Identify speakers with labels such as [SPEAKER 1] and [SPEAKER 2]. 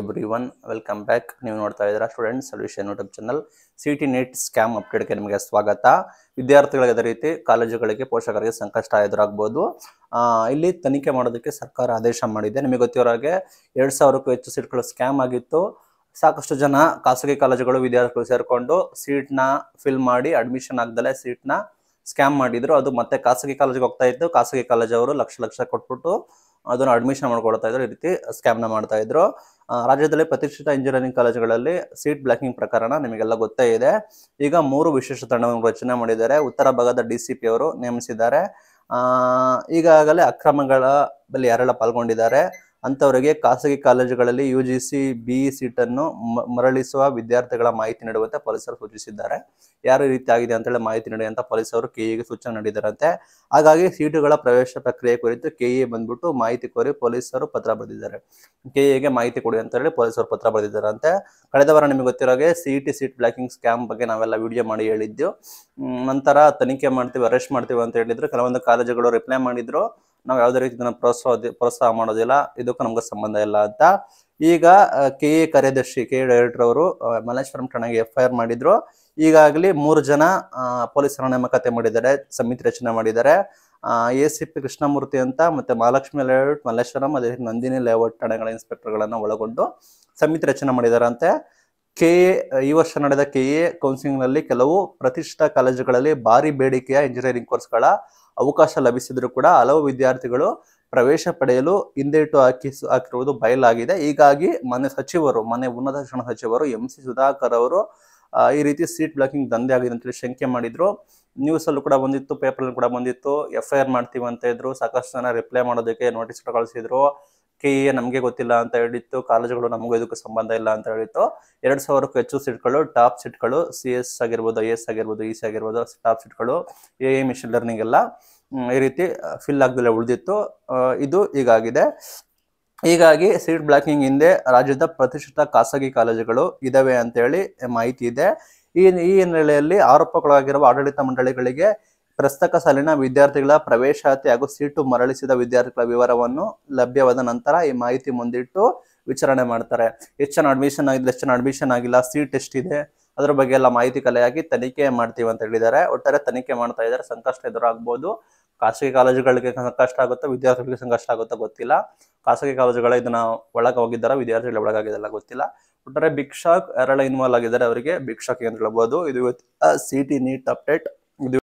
[SPEAKER 1] every one welcome back ನೀವು ನೋಡ್ತಾ ಇದ್ದೀರಾ student solution YouTube channel C T net scam ಅಪ್ಡೇಟ್ಗೆ ನಿಮಗೆ ಸ್ವಾಗತ ವಿದ್ಯಾರ್ಥಿಗಳಿಗೆ ಅದೇ ರೀತಿ ಕಾಲೇಜುಗಳಿಗೆ ಪೋಷಕರಿಗೆ ಸಂಕಷ್ಟ ಎದುರಾಗ್ಬೋದು ಇಲ್ಲಿ ತನಿಖೆ ಮಾಡೋದಕ್ಕೆ ಸರ್ಕಾರ ಆದೇಶ ಮಾಡಿದೆ ನಿಮಗೆ ಹಾಗೆ ಎರಡು ಸಾವಿರಕ್ಕೂ ಹೆಚ್ಚು ಸೀಟ್ಗಳು ಸ್ಕ್ಯಾಮ್ ಆಗಿತ್ತು ಸಾಕಷ್ಟು ಜನ ಖಾಸಗಿ ಕಾಲೇಜುಗಳು ವಿದ್ಯಾರ್ಥಿಗಳು ಸೇರಿಕೊಂಡು ಸೀಟ್ನ ಫಿಲ್ ಮಾಡಿ ಅಡ್ಮಿಷನ್ ಆಗ್ದಲೇ ಸೀಟ್ನ ಸ್ಕ್ಯಾಮ್ ಮಾಡಿದ್ರು ಅದು ಮತ್ತೆ ಖಾಸಗಿ ಕಾಲೇಜಿಗೆ ಹೋಗ್ತಾ ಇತ್ತು ಖಾಸಗಿ ಕಾಲೇಜವರು ಲಕ್ಷ ಲಕ್ಷ ಕೊಟ್ಬಿಟ್ಟು ಅದನ್ನು ಅಡ್ಮಿಷನ್ ಮಾಡ್ಕೊಡ್ತಾ ಇದ್ರು ಈ ರೀತಿ ಸ್ಕ್ಯಾಮ್ನ ಮಾಡ್ತಾ ಇದ್ರು ರಾಜ್ಯದಲ್ಲಿ ಪ್ರತಿಷ್ಠಿತ ಇಂಜಿನಿಯರಿಂಗ್ ಕಾಲೇಜುಗಳಲ್ಲಿ ಸೀಟ್ ಬ್ಲಾಕಿಂಗ್ ಪ್ರಕರಣ ನಿಮಗೆಲ್ಲ ಗೊತ್ತೇ ಇದೆ ಈಗ ಮೂರು ವಿಶೇಷ ತಂಡವನ್ನು ರಚನೆ ಮಾಡಿದ್ದಾರೆ ಉತ್ತರ ಭಾಗದ ಡಿ ಸಿ ಪಿ ಅವರು ನೇಮಿಸಿದ್ದಾರೆ ಈಗಾಗಲೇ ಅಕ್ರಮಗಳ ಬಳಿ ಯಾರೆಲ್ಲ ಪಾಲ್ಗೊಂಡಿದ್ದಾರೆ ಅಂಥವರಿಗೆ ಖಾಸಗಿ ಕಾಲೇಜುಗಳಲ್ಲಿ ಯು ಜಿ ಸಿ ಬಿಇ ಸೀಟನ್ನು ಮರಳಿಸುವ ವಿದ್ಯಾರ್ಥಿಗಳ ಮಾಹಿತಿ ನೀಡುವಂತೆ ಪೊಲೀಸರು ಸೂಚಿಸಿದ್ದಾರೆ ಯಾರು ರೀತಿ ಆಗಿದೆ ಅಂತೇಳಿ ಮಾಹಿತಿ ನೀಡಿ ಅಂತ ಪೊಲೀಸರು ಕೆಇಗೆ e ಸೂಚನೆ ನೀಡಿದ್ದಾರಂತೆ ಹಾಗಾಗಿ ಸೀಟುಗಳ ಪ್ರವೇಶ ಪ್ರಕ್ರಿಯೆ ಕುರಿತು ಕೆಇ e ಬಂದ್ಬಿಟ್ಟು ಮಾಹಿತಿ ಕೋರಿ ಪೊಲೀಸರು ಪತ್ರ ಬರೆದಿದ್ದಾರೆ ಕೆಇಗೆ e ಮಾಹಿತಿ ಕೊಡಿ ಅಂತ ಹೇಳಿ ಪೊಲೀಸರು ಪತ್ರ ಬರೆದಿದ್ದಾರಂತೆ ಕಳೆದ ವಾರ ನಿಮಗೆ ಗೊತ್ತಿರೋ ಹಾಗೆ C T seat blocking scam ಬಗ್ಗೆ ನಾವೆಲ್ಲ ವಿಡಿಯೋ ಮಾಡಿ ಹೇಳಿದ್ದು ನಂತರ ತನಿಖೆ ಮಾಡ್ತೀವಿ ಅರೆಸ್ಟ್ ಮಾಡ್ತೀವಿ ಅಂತ ಹೇಳಿದ್ರು ಕೆಲವೊಂದು ಕಾಲೇಜುಗಳು ರಿಪ್ಲೈ ಮಾಡಿದ್ರು ನಾವು ಯಾವುದೇ ರೀತಿ ಪ್ರೋತ್ಸಾಹ ಪ್ರೋತ್ಸಾಹ ಮಾಡೋದಿಲ್ಲ ಇದಕ್ಕೂ ನಮ್ಗೆ ಸಂಬಂಧ ಇಲ್ಲ ಅಂತ ಈಗ ಕೆ ಎ ಕಾರ್ಯದರ್ಶಿ ಕೆ ಎ ಡೈರೆಕ್ಟರ್ ಅವರು ಮಲ್ಲೇಶ್ವರಂ ಠಾಣೆಗೆ ಎಫ್ ಐ ಆರ್ ಮಾಡಿದ್ರು ಈಗಾಗಲಿ ಮೂರು ಜನ ಪೊಲೀಸರ ನೇಮಕತೆ ಮಾಡಿದ್ದಾರೆ ಸಮಿತಿ ರಚನೆ ಮಾಡಿದ್ದಾರೆ ಎ ಸಿ ಪಿ ಕೃಷ್ಣಮೂರ್ತಿ ಅಂತ ಮತ್ತೆ ಮಹಾಲಕ್ಷ್ಮಿ ಲೇಔಟ್ ಮಲ್ಲೇಶ್ವರಂ ಅದೇ ನಂದಿನಿ ಲೇಔಟ್ ಠಾಣೆಗಳ ಇನ್ಸ್ಪೆಕ್ಟರ್ಗಳನ್ನು ಒಳಗೊಂಡು ಸಮಿತಿ ರಚನೆ ಮಾಡಿದಾರಂತೆ ಎ ಈ ವರ್ಷ ನಡೆದ ಕೆಎ ಕೌನ್ಸಿಲಿಂಗ್ ನಲ್ಲಿ ಕೆಲವು ಪ್ರತಿಷ್ಠಿತ ಕಾಲೇಜುಗಳಲ್ಲಿ ಭಾರಿ ಬೇಡಿಕೆಯ ಇಂಜಿನಿಯರಿಂಗ್ ಕೋರ್ಸ್ಗಳ ಅವಕಾಶ ಲಭಿಸಿದ್ರು ಕೂಡ ಹಲವು ವಿದ್ಯಾರ್ಥಿಗಳು ಪ್ರವೇಶ ಪಡೆಯಲು ಹಿಂದೇಟು ಹಾಕಿ ಹಾಕಿರುವುದು ಬಯಲಾಗಿದೆ ಹೀಗಾಗಿ ಮನೆ ಸಚಿವರು ಮನೆ ಉನ್ನತ ಶಿಕ್ಷಣ ಸಚಿವರು ಎಂ ಸಿ ಸುಧಾಕರ್ ಅವರು ಈ ರೀತಿ ಸೀಟ್ ಬ್ಲಾಕಿಂಗ್ ದಂಧೆ ಆಗಿದೆ ಅಂತೇಳಿ ಶಂಕೆ ಮಾಡಿದ್ರು ನ್ಯೂಸ್ ಅಲ್ಲೂ ಕೂಡ ಬಂದಿತ್ತು ಪೇಪರ್ ಕೂಡ ಬಂದಿತ್ತು ಎಫ್ ಐ ಆರ್ ಮಾಡ್ತೀವಿ ಅಂತ ಇದ್ರು ಸಾಕಷ್ಟು ಜನ ರಿಪ್ಲೈ ಮಾಡೋದಕ್ಕೆ ನೋಟಿಸ್ ಕೂಡ ಕಳಿಸಿದ್ರು ಎ ನಮಗೆ ಗೊತ್ತಿಲ್ಲ ಅಂತ ಹೇಳಿತ್ತು ಕಾಲೇಜುಗಳು ನಮಗೂ ಇದಕ್ಕೂ ಸಂಬಂಧ ಇಲ್ಲ ಅಂತ ಹೇಳಿತ್ತು ಎರಡು ಸಾವಿರಕ್ಕೂ ಹೆಚ್ಚು ಸೀಟ್ಗಳು ಟಾಪ್ ಸೀಟ್ಗಳು ಸಿ ಎಸ್ ಆಗಿರ್ಬೋದು ಐ ಎಸ್ ಆಗಿರ್ಬೋದು ಇ ಸಿ ಆಗಿರ್ಬೋದು ಟಾಪ್ ಸೀಟ್ಗಳು ಎ ಐ ಮಿಷನ್ ಲರ್ನಿಂಗ್ ಎಲ್ಲ ಈ ರೀತಿ ಫಿಲ್ ಆಗದಲ್ಲೇ ಉಳಿದಿತ್ತು ಇದು ಈಗಾಗಿದೆ ಹೀಗಾಗಿ ಸೀಟ್ ಬ್ಲಾಕಿಂಗ್ ಹಿಂದೆ ರಾಜ್ಯದ ಪ್ರತಿಷ್ಠಿತ ಖಾಸಗಿ ಕಾಲೇಜುಗಳು ಇದಾವೆ ಅಂತೇಳಿ ಮಾಹಿತಿ ಇದೆ ಈ ಈ ಹಿನ್ನೆಲೆಯಲ್ಲಿ ಆರೋಪಗಳಾಗಿರುವ ಆಡಳಿತ ಮಂಡಳಿಗಳಿಗೆ ಪ್ರಸ್ತಕ ಸಾಲಿನ ವಿದ್ಯಾರ್ಥಿಗಳ ಪ್ರವೇಶಾತಿ ಹಾಗೂ ಸೀಟು ಮರಳಿಸಿದ ವಿದ್ಯಾರ್ಥಿಗಳ ವಿವರವನ್ನು ಲಭ್ಯವಾದ ನಂತರ ಈ ಮಾಹಿತಿ ಮುಂದಿಟ್ಟು ವಿಚಾರಣೆ ಮಾಡ್ತಾರೆ ಎಷ್ಟು ಅಡ್ಮಿಷನ್ ಆಗಿದೆ ಎಷ್ಟು ಜನ ಅಡ್ಮಿಷನ್ ಆಗಿಲ್ಲ ಸೀಟ್ ಎಷ್ಟಿದೆ ಅದರ ಬಗ್ಗೆ ಎಲ್ಲ ಮಾಹಿತಿ ಕಲೆಯಾಗಿ ತನಿಖೆ ಮಾಡ್ತೀವಿ ಅಂತ ಹೇಳಿದ್ದಾರೆ ಒಟ್ಟಾರೆ ತನಿಖೆ ಮಾಡ್ತಾ ಇದ್ದಾರೆ ಸಂಕಷ್ಟ ಎದುರಾಗ್ಬೋದು ಖಾಸಗಿ ಕಾಲೇಜುಗಳಿಗೆ ಸಂಕಷ್ಟ ಆಗುತ್ತಾ ವಿದ್ಯಾರ್ಥಿಗಳಿಗೆ ಸಂಕಷ್ಟ ಆಗುತ್ತೋ ಗೊತ್ತಿಲ್ಲ ಖಾಸಗಿ ಕಾಲೇಜುಗಳ ಇದನ್ನ ಒಳಗೆ ಹೋಗಿದ್ದಾರ ವಿದ್ಯಾರ್ಥಿಗಳ ಒಳಗಾಗಿದೆಲ್ಲ ಗೊತ್ತಿಲ್ಲ ಒಟ್ಟಾರೆ ಬಿಗ್ ಶಾಕ್ ಯಾರೆಲ್ಲ ಇನ್ವಾಲ್ವ್ ಆಗಿದ್ದಾರೆ ಅವರಿಗೆ ಬಿಗ್ ಶಾಕ್ ಅಂತ ಹೇಳ್ಬೋದು ಇದು ಸಿಟಿ ನೀಟ್ ಅಪ್ಡೇಟ್